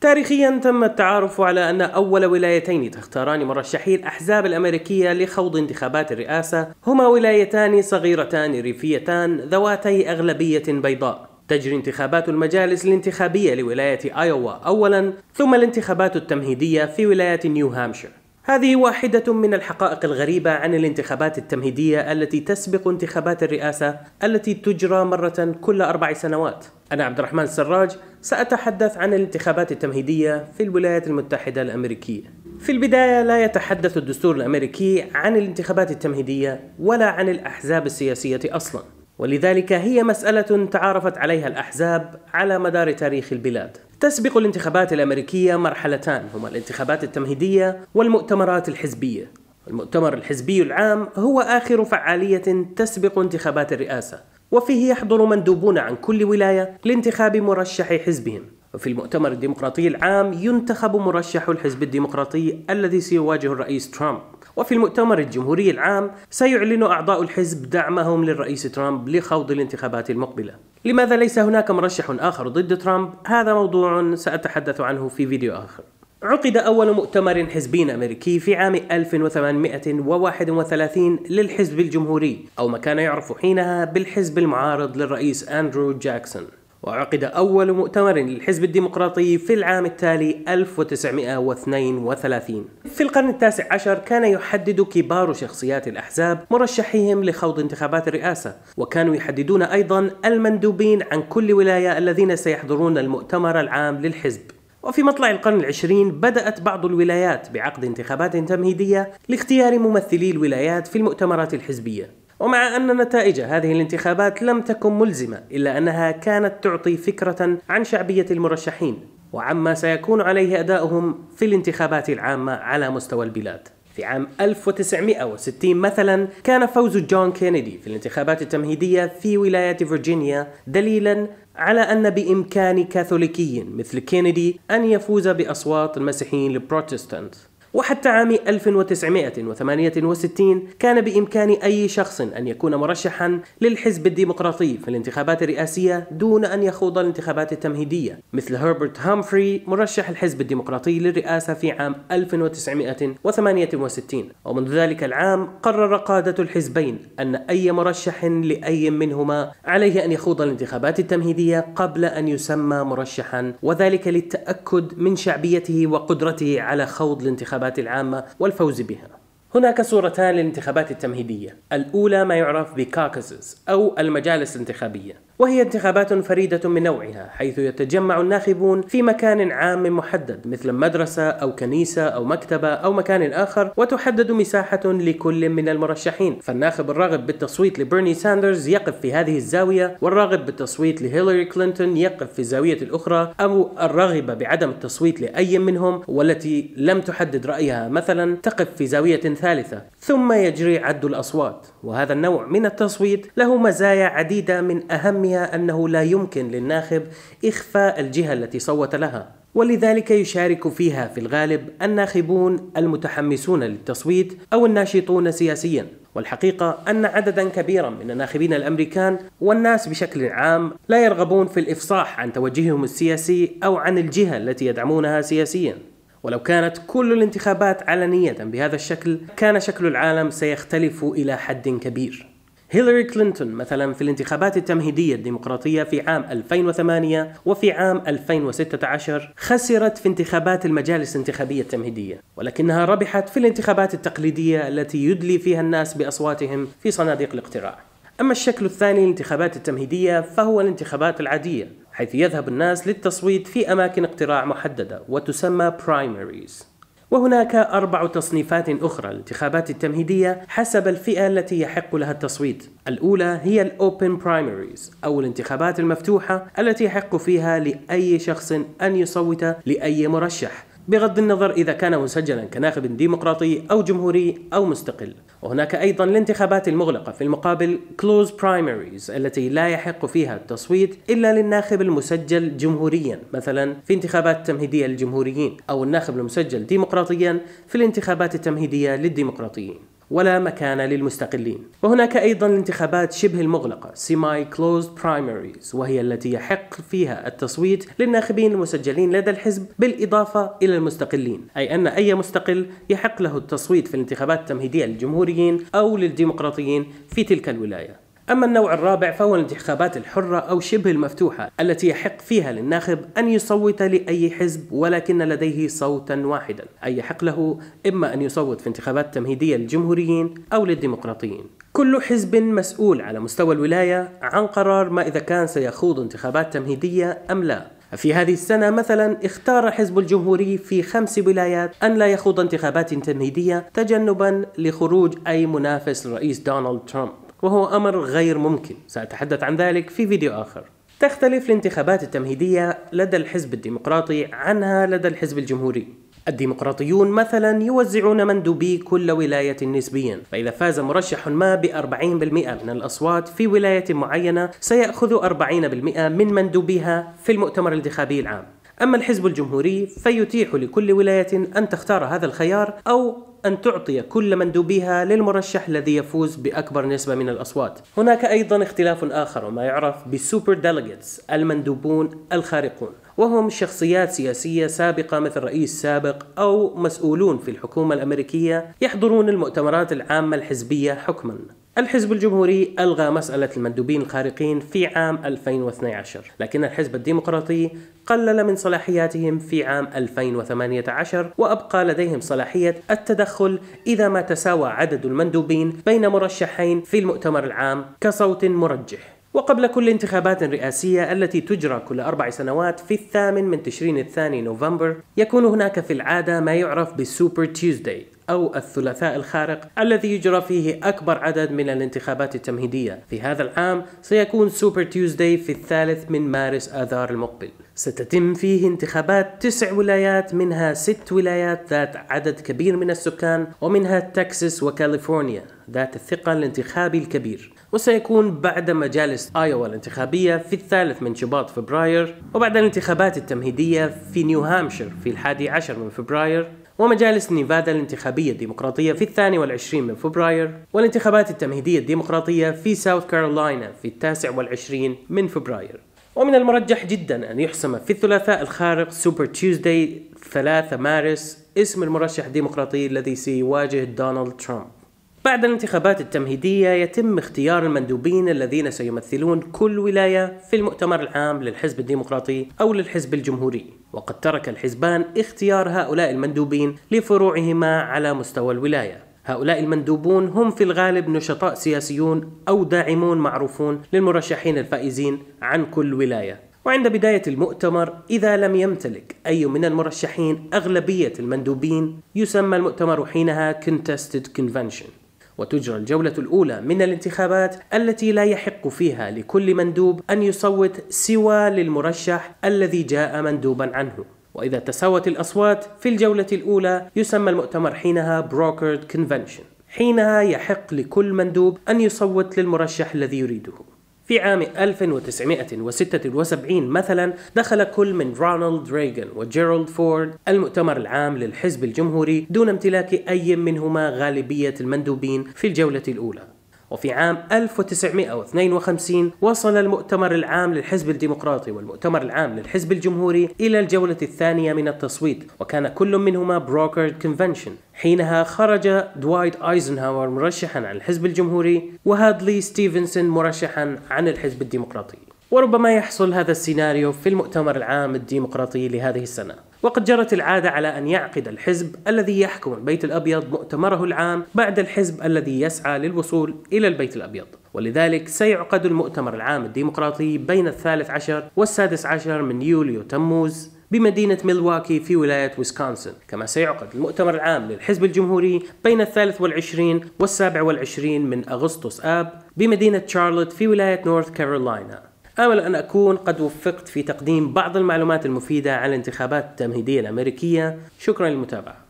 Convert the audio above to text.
تاريخيا تم التعارف على أن أول ولايتين تختاران مرشحي الأحزاب الأمريكية لخوض انتخابات الرئاسة هما ولايتان صغيرتان ريفيتان ذواتي أغلبية بيضاء تجري انتخابات المجالس الانتخابية لولاية ايوا أولا ثم الانتخابات التمهيدية في ولاية نيو هامشير هذه واحدة من الحقائق الغريبة عن الانتخابات التمهيدية التي تسبق انتخابات الرئاسة التي تجرى مرة كل أربع سنوات أنا عبد الرحمن السراج سأتحدث عن الانتخابات التمهيدية في الولايات المتحدة الأمريكية. في البداية لا يتحدث الدستور الأمريكي عن الانتخابات التمهيدية ولا عن الأحزاب السياسية أصلاً، ولذلك هي مسألة تعارفت عليها الأحزاب على مدار تاريخ البلاد. تسبق الانتخابات الأمريكية مرحلتان هما الانتخابات التمهيدية والمؤتمرات الحزبية. المؤتمر الحزبي العام هو آخر فعالية تسبق انتخابات الرئاسة، وفيه يحضر مندوبون عن كل ولاية لانتخاب مرشح حزبهم وفي المؤتمر الديمقراطي العام ينتخب مرشح الحزب الديمقراطي الذي سيواجه الرئيس ترامب وفي المؤتمر الجمهوري العام سيعلن أعضاء الحزب دعمهم للرئيس ترامب لخوض الانتخابات المقبلة لماذا ليس هناك مرشح آخر ضد ترامب؟ هذا موضوع سأتحدث عنه في فيديو آخر عقد أول مؤتمر حزبي أمريكي في عام 1831 للحزب الجمهوري أو ما كان يعرف حينها بالحزب المعارض للرئيس أندرو جاكسون وعقد أول مؤتمر للحزب الديمقراطي في العام التالي 1932 في القرن التاسع عشر كان يحدد كبار شخصيات الأحزاب مرشحيهم لخوض انتخابات الرئاسة وكانوا يحددون أيضا المندوبين عن كل ولاية الذين سيحضرون المؤتمر العام للحزب وفي مطلع القرن العشرين بدأت بعض الولايات بعقد انتخابات تمهيدية لاختيار ممثلي الولايات في المؤتمرات الحزبية ومع أن نتائج هذه الانتخابات لم تكن ملزمة إلا أنها كانت تعطي فكرة عن شعبية المرشحين وعما سيكون عليه أداؤهم في الانتخابات العامة على مستوى البلاد في عام 1960 مثلا كان فوز جون كينيدي في الانتخابات التمهيدية في ولاية فيرجينيا دليلا على أن بإمكان كاثوليكي مثل كينيدي أن يفوز بأصوات المسيحيين البروتستانت وحتى عام 1968 كان بإمكان أي شخص أن يكون مرشحا للحزب الديمقراطي في الانتخابات الرئاسية دون أن يخوض الانتخابات التمهيدية مثل هربرت هامفري مرشح الحزب الديمقراطي للرئاسة في عام 1968 ومنذ ذلك العام قرر قادة الحزبين أن أي مرشح لأي منهما عليه أن يخوض الانتخابات التمهيدية قبل أن يسمى مرشحا وذلك للتأكد من شعبيته وقدرته على خوض الانتخابات الانتخابات العامة والفوز بها. هناك صورتان للانتخابات التمهيدية، الأولى ما يعرف بكاكسز أو المجالس الانتخابية، وهي انتخابات فريدة من نوعها حيث يتجمع الناخبون في مكان عام محدد مثل مدرسة أو كنيسة أو مكتبة أو مكان آخر وتحدد مساحة لكل من المرشحين فالناخب الراغب بالتصويت لبرني ساندرز يقف في هذه الزاوية والراغب بالتصويت لهيلاري كلينتون يقف في الزاوية الأخرى أو الراغبة بعدم التصويت لأي منهم والتي لم تحدد رأيها مثلا تقف في زاوية ثالثة ثم يجري عد الأصوات وهذا النوع من التصويت له مزايا عديدة من أهمها الثانية أنه لا يمكن للناخب إخفاء الجهة التي صوت لها ولذلك يشارك فيها في الغالب الناخبون المتحمسون للتصويت أو الناشطون سياسيا والحقيقة أن عددا كبيرا من الناخبين الأمريكان والناس بشكل عام لا يرغبون في الإفصاح عن توجههم السياسي أو عن الجهة التي يدعمونها سياسيا ولو كانت كل الانتخابات علنية بهذا الشكل كان شكل العالم سيختلف إلى حد كبير هيلاري كلينتون مثلا في الانتخابات التمهيدية الديمقراطية في عام 2008 وفي عام 2016 خسرت في انتخابات المجالس الانتخابية التمهيدية ولكنها ربحت في الانتخابات التقليدية التي يدلي فيها الناس بأصواتهم في صناديق الاقتراع أما الشكل الثاني للانتخابات التمهيدية فهو الانتخابات العادية حيث يذهب الناس للتصويت في أماكن اقتراع محددة وتسمى primaries وهناك أربع تصنيفات أخرى للانتخابات التمهيدية حسب الفئة التي يحق لها التصويت الأولى هي الأوبن Primaries أو الانتخابات المفتوحة التي يحق فيها لأي شخص أن يصوت لأي مرشح بغض النظر إذا كان مسجلا كناخب ديمقراطي أو جمهوري أو مستقل وهناك أيضا الانتخابات المغلقة في المقابل closed primaries التي لا يحق فيها التصويت إلا للناخب المسجل جمهوريا مثلا في انتخابات تمهيدية للجمهوريين أو الناخب المسجل ديمقراطيا في الانتخابات التمهيدية للديمقراطيين ولا مكان للمستقلين وهناك أيضا الانتخابات شبه المغلقة سيماي closed برايمريز وهي التي يحق فيها التصويت للناخبين المسجلين لدى الحزب بالإضافة إلى المستقلين أي أن أي مستقل يحق له التصويت في الانتخابات التمهيدية للجمهوريين أو للديمقراطيين في تلك الولاية أما النوع الرابع فهو الانتخابات الحرة أو شبه المفتوحة التي يحق فيها للناخب أن يصوت لأي حزب ولكن لديه صوتا واحدا أي يحق له إما أن يصوت في انتخابات تمهيدية للجمهوريين أو للديمقراطيين كل حزب مسؤول على مستوى الولاية عن قرار ما إذا كان سيخوض انتخابات تمهيدية أم لا في هذه السنة مثلا اختار حزب الجمهوري في خمس ولايات أن لا يخوض انتخابات تمهيدية تجنبا لخروج أي منافس للرئيس دونالد ترامب وهو أمر غير ممكن سأتحدث عن ذلك في فيديو آخر تختلف الانتخابات التمهيدية لدى الحزب الديمقراطي عنها لدى الحزب الجمهوري الديمقراطيون مثلا يوزعون مندوبي كل ولاية نسبيا فإذا فاز مرشح ما ب 40% من الأصوات في ولاية معينة سيأخذ 40% من مندوبيها في المؤتمر الانتخابي العام أما الحزب الجمهوري فيتيح لكل ولاية أن تختار هذا الخيار أو أن تعطي كل مندوبيها للمرشح الذي يفوز بأكبر نسبة من الأصوات. هناك أيضا اختلاف آخر وما يعرف بالسوبر ديليجيتس المندوبون الخارقون وهم شخصيات سياسية سابقة مثل رئيس سابق أو مسؤولون في الحكومة الأمريكية يحضرون المؤتمرات العامة الحزبية حكما الحزب الجمهوري ألغى مسألة المندوبين الخارقين في عام 2012 لكن الحزب الديمقراطي قلل من صلاحياتهم في عام 2018 وأبقى لديهم صلاحية التدخل إذا ما تساوى عدد المندوبين بين مرشحين في المؤتمر العام كصوت مرجح وقبل كل انتخابات رئاسية التي تجرى كل أربع سنوات في الثامن من تشرين الثاني نوفمبر يكون هناك في العادة ما يعرف بالسوبر تيوزداي أو الثلاثاء الخارق الذي يجرى فيه أكبر عدد من الانتخابات التمهيدية في هذا العام سيكون سوبر تيوزداي في الثالث من مارس آذار المقبل ستتم فيه انتخابات تسع ولايات منها ست ولايات ذات عدد كبير من السكان ومنها تكساس وكاليفورنيا ذات الثقة الانتخابي الكبير وسيكون بعد مجالس ايوا الانتخابيه في الثالث من شباط فبراير وبعد الانتخابات التمهيديه في نيو هامشير في الحادي عشر من فبراير ومجالس نيفادا الانتخابية الديمقراطية في الثاني والعشرين من فبراير والانتخابات التمهيدية الديمقراطية في ساوث كارولاينا في التاسع والعشرين من فبراير ومن المرجح جدا أن يحسم في الثلاثاء الخارق سوبر تيوزداي 3 مارس اسم المرشح الديمقراطي الذي سيواجه دونالد ترامب بعد الانتخابات التمهيدية يتم اختيار المندوبين الذين سيمثلون كل ولاية في المؤتمر العام للحزب الديمقراطي أو للحزب الجمهوري وقد ترك الحزبان اختيار هؤلاء المندوبين لفروعهما على مستوى الولاية هؤلاء المندوبون هم في الغالب نشطاء سياسيون أو داعمون معروفون للمرشحين الفائزين عن كل ولاية وعند بداية المؤتمر إذا لم يمتلك أي من المرشحين أغلبية المندوبين يسمى المؤتمر حينها Contested Convention وتجرى الجولة الأولى من الانتخابات التي لا يحق فيها لكل مندوب أن يصوت سوى للمرشح الذي جاء مندوبا عنه وإذا تساوت الأصوات في الجولة الأولى يسمى المؤتمر حينها بروكرد كونفنشن حينها يحق لكل مندوب أن يصوت للمرشح الذي يريده في عام 1976 مثلا دخل كل من رونالد ريغان وجيرالد فورد المؤتمر العام للحزب الجمهوري دون امتلاك أي منهما غالبية المندوبين في الجولة الأولى وفي عام 1952 وصل المؤتمر العام للحزب الديمقراطي والمؤتمر العام للحزب الجمهوري إلى الجولة الثانية من التصويت وكان كل منهما بروكرد كونفنشن حينها خرج دوايت ايزنهاور مرشحا عن الحزب الجمهوري وهادلي ستيفنسون مرشحا عن الحزب الديمقراطي وربما يحصل هذا السيناريو في المؤتمر العام الديمقراطي لهذه السنه وقد جرت العادة على أن يعقد الحزب الذي يحكم البيت الأبيض مؤتمره العام بعد الحزب الذي يسعى للوصول إلى البيت الأبيض ولذلك سيعقد المؤتمر العام الديمقراطي بين الثالث عشر والسادس عشر من يوليو تموز بمدينة ميلواكي في ولاية ويسكونسن كما سيعقد المؤتمر العام للحزب الجمهوري بين الثالث والعشرين والسابع والعشرين من أغسطس آب بمدينة شارلوت في ولاية نورث كارولينا آمل أن أكون قد وفقت في تقديم بعض المعلومات المفيدة عن الانتخابات التمهيدية الأمريكية شكرا للمتابعة